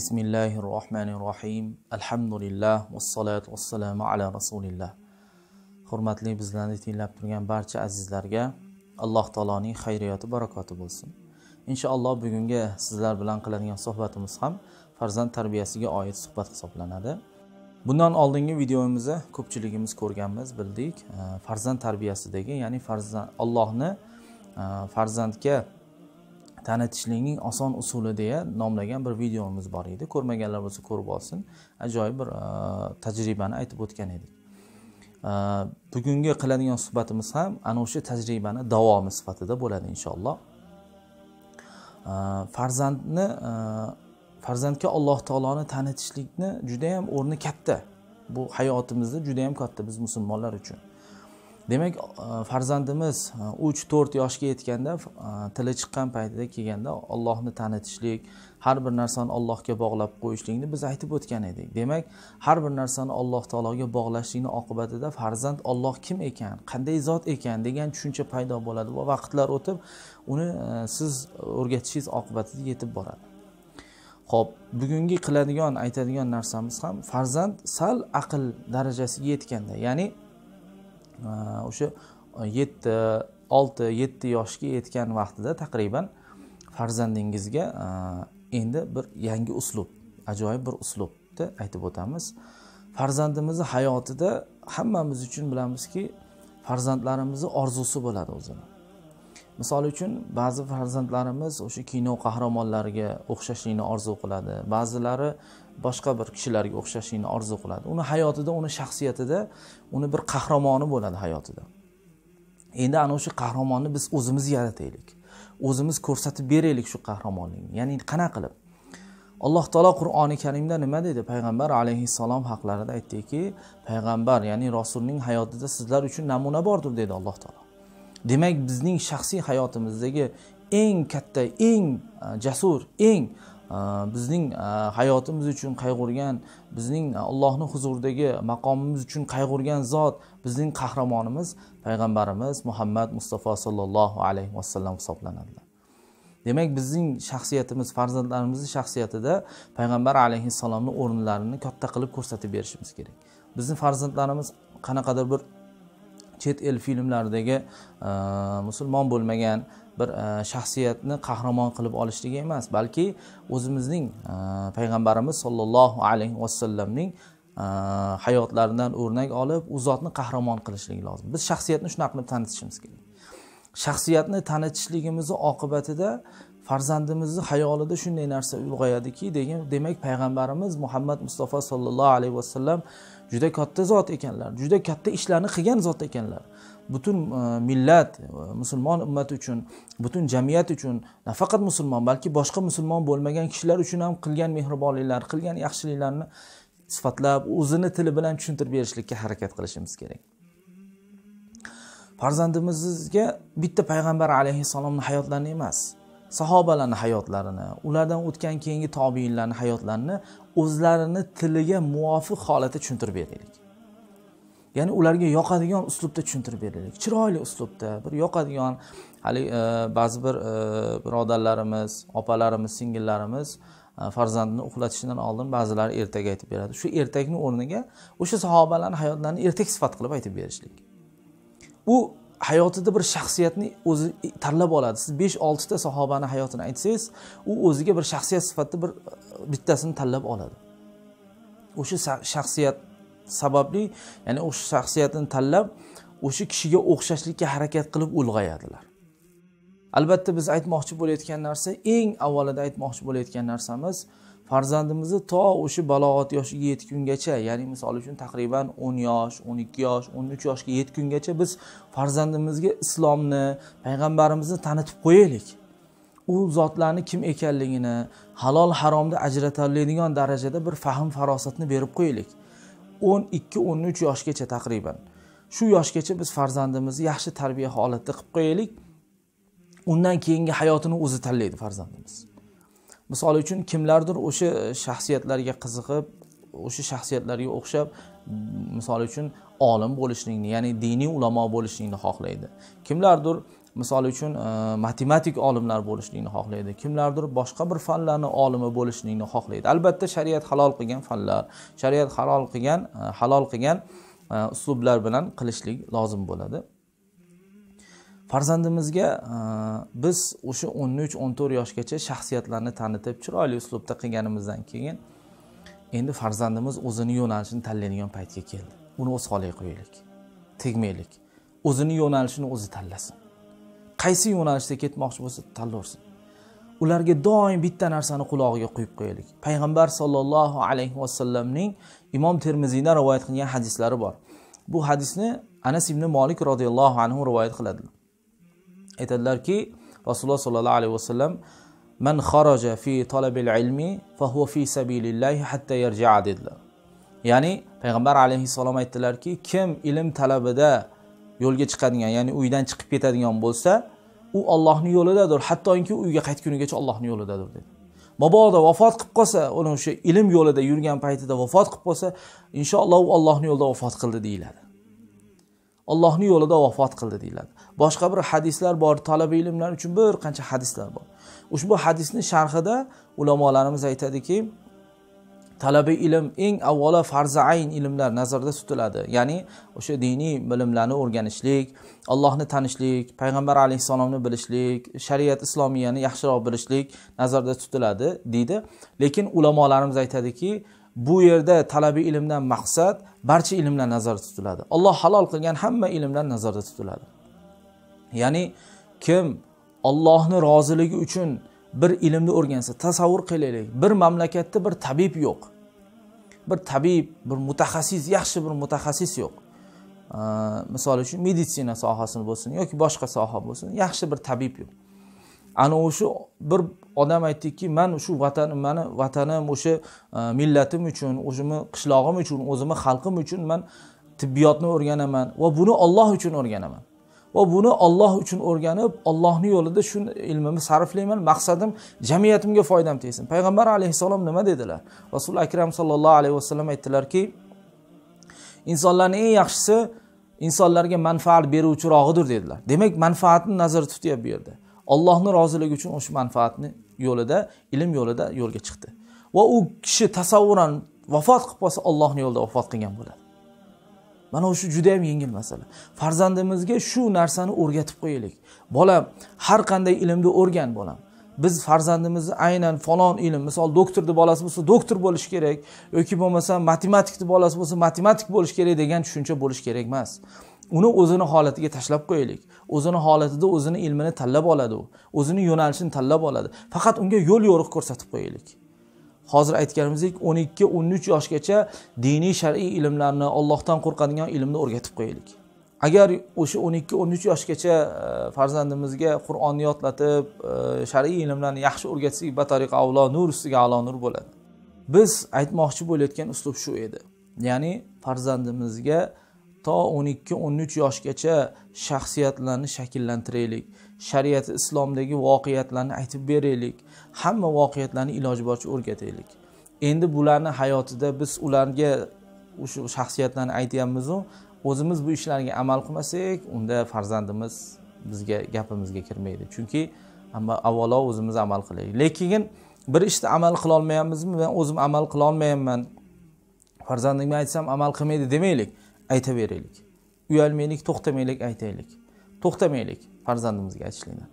بسم الله الرحمن الرحيم الحمد لله والصلاة rasulilloh hurmatli bizlarni tinglab turgan barcha azizlarga alloh taoloning xayriyoti barakoti bo'lsin inshaalloh bugungi sizlar bilan qiladigan suhbatimiz ham farzand tarbiyasiga oid suhbat hisoblanadi bundan oldingi videomizni ko'pchiligimiz ko'rganmiz bildik farzand tarbiyasidagi ya'ni farzand allohni eh, farzandga tanitishlikning oson usuli deya nomlagan bir videomiz bor edi ko'rmaganlar bo'lsa ko'rib olsin ajoyib bir e, tajribani aytib o'tgan edik e, bugungi qiladigan suhbatimiz ham ana o'sha tajribani davomi sifatida bo'ladi inshaalloh e, farzandni farzandga alloh taoloni tanitishlikni judayam o'rni katta bu hayotimizda judayam katta biz musulmonlar uchun demak e, farzandimiz e, uch to'rt yoshga yetganda e, tili chiqqan paytida kelganda ollohni tanitishlik har bir narsani allohga bog'lab qo'yishlikni biz aytib o'tgan edik demak har bir narsani alloh taologa bog'lashlikni oqibatida farzand olloh kim ekan qanday zot ekan degan tushuncha paydo bo'ladi va vaqtlar o'tib uni siz o'rgatishingiz oqibatida yetib boradi ho'p bugungi qiladigan aytadigan narsamiz ham farzand sal aql darajasiga yetganda ya'ni o'sha e, yetti olti yetti yoshga yetgan vaqtida taqriban farzandingizga e, endi bir yangi uslub ajoyib bir uslubni aytib o'tamiz farzandimizni hayotida hammamiz uchun bilamizki farzandlarimizni orzusi bo'ladi o'zini misol uchun ba'zi farzandlarimiz o'sha kino qahramonlariga o'xshashlikni orzu qiladi ba'zilari boshqa bir kishilarga o'xshashlikni orzu qiladi uni hayotida uni shaxsiyatida uni bir qahramoni bo'ladi hayotida endi ana o'sha qahramonni biz o'zimiz yarataylik o'zimiz ko'rsatib beraylik shu qahramonlikni ya'ni qanaqa qilib alloh taolo qur'oni karimda nima deydi payg'ambar alayhissalom haqlarida aytdiki payg'ambar ya'ni rasulning hayotida sizlar uchun namuna bordir dedi alloh taolo demak bizning shaxsiy hayotimizdagi eng katta eng jasur eng bizning hayotimiz uchun qayg'urgan bizning allohni huzuridagi maqomimiz uchun qayg'urgan zot bizning qahramonimiz payg'ambarimiz muhammad mustafa sollallohu alayhi vasallam hisoblanadilar demak bizning shaxsiyatimiz farzandlarimizni shaxsiyatida payg'ambar alayhissalomni o'rinlarini katta qilib ko'rsatib berishimiz kerak bizni farzandlarimiz qanaqadir bir chet el filmlaridagi e, musulmon bo'lmagan bir e, shaxsiyatni qahramon qilib olishligi emas balki o'zimizning e, payg'ambarimiz sollallohu alayhi vasallamning hayotlaridan o'rnak olib u zotni qahramon qilishlik lozim biz shaxsiyatni shunaqa qilib tanitishimiz kerak shaxsiyatni tanitishligimizni oqibatida farzandimizni xayolida shunday narsa uyg'oyadiki degan demak payg'ambarimiz muhammad mustafa sollallohu alayhi vasallam juda katta zot ekanlar juda katta ishlarni qilgan zot ekanlar butun e, millat e, musulmon ummati uchun butun jamiyat uchun nafaqat musulmon balki boshqa musulmon bo'lmagan kishilar uchun ham qilgan mehribonliklar qilgan yaxshiliklarni sifatlab o'zini tili bilan tushuntirib berishlikka harakat qilishimiz kerak farzandimizga bitta payg'ambar alayhissalomni hayotlarini emas sahobalarni hayotlarini ulardan o'tgan keyingi tobiinlarni hayotlarini o'zlarini tiliga muvofiq holatda tushuntirib beraylik ya'ni ularga yoqadigan uslubda tushuntirib beraylik chiroyli uslubda bir yoqadigan haligi e, ba'zi bir e, birodarlarimiz opalarimiz singillarimiz e, farzandni uxlatishidan oldin ba'zilari ertak aytib beradi shu ertakni o'rniga o'sha sahobalarni hayotlarini ertak sifat qilib aytib berishlik bu hayotida bir shaxsiyatni o'zi tanlab oladi siz besh oltita sahobani hayotini aytsangiz u o'ziga bir shaxsiyat sifatida bir e, bittasini tanlab oladi o'sha shaxsiyat sababli ya'ni o'sha shaxsiyatni tanlab o'sha kishiga o'xshashlikka harakat qilib ulg'ayadilar albatta biz aytmoqchi bo'layotgan narsa eng avvalida aytmoqchi bo'layotgan narsamiz farzandimizni to o'sha balog'at yoshiga yetgungacha ya'ni misol uchun taxriban o'n yosh o'n ikki yosh o'n uch yoshga yetgungacha biz farzandimizga islomni payg'ambarimizni tanitib qo'yaylik u zotlarni kim ekanligini halol haromni ajratoladigan darajada bir fahm farosatni berib qo'yaylik o'n ikki o'n uch yoshgacha taqriban shu yoshgacha biz farzandimizni yaxshi tarbiya holatda qilib qo'yaylik undan keyingi hayotini o'zi tanlaydi farzandimiz misol uchun kimlardir o'sha shaxsiyatlarga qiziqib o'sha shaxsiyatlarga o'xshab misol uchun olim bo'lishlikni ya'ni diniy ulamo bo'lishlikni xohlaydi kimlardir misol uchun e, matematik olimlar bo'lishlikni xohlaydi kimlardir boshqa bir fanlarni olimi bo'lishlikni xohlaydi albatta shariat halol qilgan fanlar shariat halol qilgan e, halol qilgan e, uslublar bilan qilishlik lozim bo'ladi farzandimizga e, biz o'sha o'n uch o'n to'rt yoshgacha shaxsiyatlarni tanitib chiroyli uslubda qilganimizdan keyin endi farzandimiz o'zini yo'nalishini tanlaydigan paytga keldi uni o'z holiga qo'yaylik tegmaylik o'zini yo'nalishini o'zi tanlasin qaysi yo'nalishda ketmoqchi bo'lsa tanlaversin ularga doim bitta narsani qulog'iga qo'yib qo'yaylik payg'ambar sollallohu alayhi vasallamning imom termiziydan rivoyat qilgan hadislari bor bu hadisni anas ibn molik roziyallohu anhu rivoyat qiladilar aytadilarki rasululloh sollallohu alayhi vasallam man xoroja fi talabil ilmi fahuva fi sabilillahi hatta yarjaa dedilar ya'ni payg'ambar alayhissalom aytdilarki kim ilm talabida yo'lga chiqadigan ya'ni uydan chiqib ketadigan bo'lsa u ollohni yo'lidadir hattoki uyga qaytgunigacha ollohni yo'lidadir dedi mabodo vafot qilib qolsa uni o'sha ilm yo'lida yurgan paytida vafot qilib qolsa inshaalloh u ollohni yo'lida vafot qildi deyiladi allohni yo'lida vafot qildi deyiladi boshqa bir hadislar bor talaba ilmlar uchun bir qancha hadislar bor ushbu hadisni sharhida ulamolarimiz aytadiki talaba ilm eng avvalo farzi ayn ilmlar nazarda tutiladi ya'ni o'sha diniy bilimlarni o'rganishlik allohni tanishlik payg'ambar alayhissalomni bilishlik shariat islomiyani yaxshiroq bilishlik nazarda tutiladi deydi lekin ulamolarimiz aytadiki bu yerda talabi ilmdan maqsad barcha ilmlar nazarda tutiladi alloh halol qilgan hamma ilmlar nazarda tutiladi ya'ni kim ollohni roziligi uchun bir ilmni o'rgansa tasavvur qilaylik bir mamlakatda bir tabib yo'q bir tabib bir mutaxassis yaxshi bir mutaxassis yo'q misol uchun meditsina sohasi bo'lsin yoki boshqa soha bo'lsin yaxshi bir tabib yo'q ana shu bir odam aytdiki man shu vatanim mani vatanim o'sha e, millatim uchun o'zimni qishlog'im uchun o'zimni xalqim uchun man tibbiyotni o'rganaman va buni olloh uchun o'rganaman va buni olloh uchun o'rganib ollohni yo'lida shu ilmimni sarflayman maqsadim jamiyatimga foydam tegsin payg'ambar alayhissalom nima dedilar rasuli akram sallallohu alayhi vasallam aytdilarki insonlarni eng yaxshisi insonlarga manfaat beruvchirog'idir dedilar demak manfaatni nazarda tutyapti bu yerda Allohni roziligi uchun o'sha manfaatni yo'lida ilm yo'lida yo'lga chiqdi va u kishi tasavvuran vafot qilib qolsa Allohning yo'lida vafot qilgan bo'ladi mana shu juda yam yengil masala farzandimizga shu narsani o'rgatib qo'yaylik bola har qanday ilmni o'rgan bolam biz farzandimizni aynan falon ilm misol doktorni bolasi bo'lsa doktor bo'lishi kerak yoki bo'lmasa matematikni bolasi bo'lsa matematik bo'lishi kerak degan tushuncha bo'lishi kerak emas uni o'zini holatiga tashlab qo'yaylik o'zini holatida o'zini ilmini tanlab oladi u o'zini yo'nalishini tanlab oladi faqat unga yo'l yo'riq ko'rsatib qo'yaylik hozir aytganimizdek o'n ikki o'n uch yoshgacha diniy shar'iy ilmlarni ollohdan qo'rqadigan ilmni o'rgatib qo'yaylik agar o'sha o'n ikki o'n uch yoshgacha e, farzandimizga qur'onni yodlatib e, shar'iy ilmlarni yaxshi o'rgatsak batariqa avlo nur ustiga alo nur bo'ladi biz aytmoqchi bo'layotgan uslub shu edi ya'ni farzandimizga to 12-13 yoshgacha shaxsiyatlarni shakllantiraylik shariati islomdagi voqeatlarni aytib beraylik hamma voqeatlarni iloji boricha o'rgataylik endi bularni hayotida biz ularga o'sha shaxsiyatlarni aytyapmizu o'zimiz bu ishlarga amal qilmasak unda farzandimiz bizga gapimizga kirmaydi chunki avvalo o'zimiz amal qilaylik lekin bir ishni işte amal qilolmayapmizmi man o'zim amal qilolmayapman farzandimga aytsam amal qilmaydi demaylik aytaveraylik uyalmaylik to'xtamaylik aytaylik to'xtamaylik farzandimizga aytishlikdan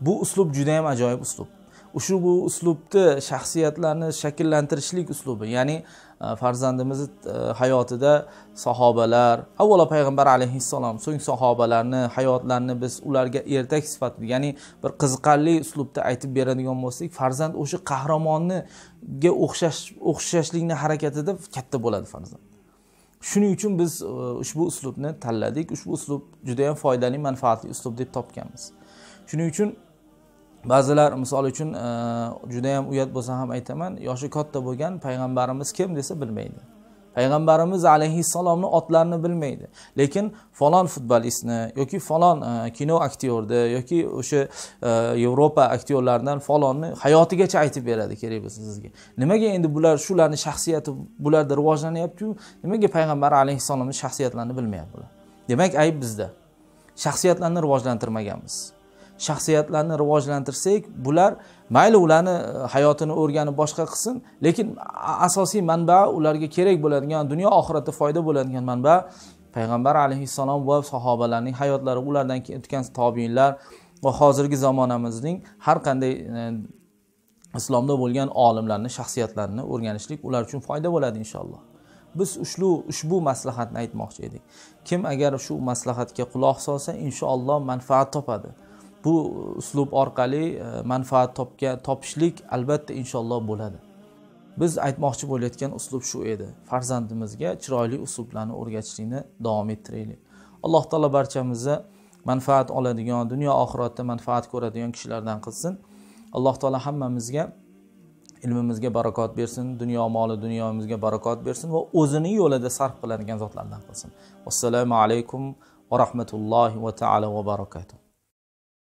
bu uslub juda yam ajoyib uslub ushbu uslubni shaxsiyatlarni shakllantirishlik uslubi ya'ni e, farzandimizni e, hayotida sahobalar avvalo payg'ambar alayhissalom so'ng sahobalarni hayotlarini biz ularga ertak sifatida ya'ni bir qiziqarli uslubda aytib beradigan bo'lsak farzand o'sha qahramonniga o'xshash o'xshashlikni harakatida katta bo'ladi farzand shuning uchun biz e, ushbu uslubni tanladik ushbu uslub judayam foydali manfaatli uslub deb topganmiz shuning uchun ba'zilar misol uchun e, judayam uyat bo'lsa ham aytaman yoshi katta bo'lgan payg'ambarimiz kim desa bilmaydi payg'ambarimiz alayhissalomni otlarini bilmaydi lekin falon futbolistni yoki falon e, kino aktyorni yoki o'sha e, yevropa aktyorlaridan falonni hayotigacha aytib beradi kerak bo'lsa sizga nimaga endi bular shularni shaxsiyati bularda rivojlanyaptiyu nimaga payg'ambar alayhissalomni shaxsiyatlarini bilmayapti bular demak ayb bizda shaxsiyatlarni rivojlantirmaganmiz shaxsiyatlarni rivojlantirsak bular mayli ularni e, hayotini o'rganib boshqa qilsin lekin asosiy manba ularga kerak bo'ladigan dunyo oxiratda foyda bo'ladigan manba payg'ambar alayhissalom va sahobalarning hayotlari ulardan keyin o'tgan tobiinlar va hozirgi zamonamizning har qanday e, islomda bo'lgan olimlarni shaxsiyatlarini o'rganishlik ular uchun foyda bo'ladi inshaalloh biz ushbu ushbu maslahatni aytmoqchi edik kim agar shu maslahatga quloq solsa inshaalloh manfaat topadi bu uslub orqali e, manfaat topgan topishlik albatta inshaalloh bo'ladi biz aytmoqchi bo'layotgan uslub shu edi farzandimizga chiroyli uslublarni o'rgatishlikni davom ettiraylik alloh taolo barchamizni manfaat oladigan dunyo oxiratda manfaat ko'radigan kishilardan qilsin alloh taolo hammamizga ilmimizga barakot bersin dunyo moli dunyomizga barakot bersin va o'zini yo'lida sarf qiladigan zotlardan qilsin assalomu alaykum va rahmatullohi va taala va barakatuh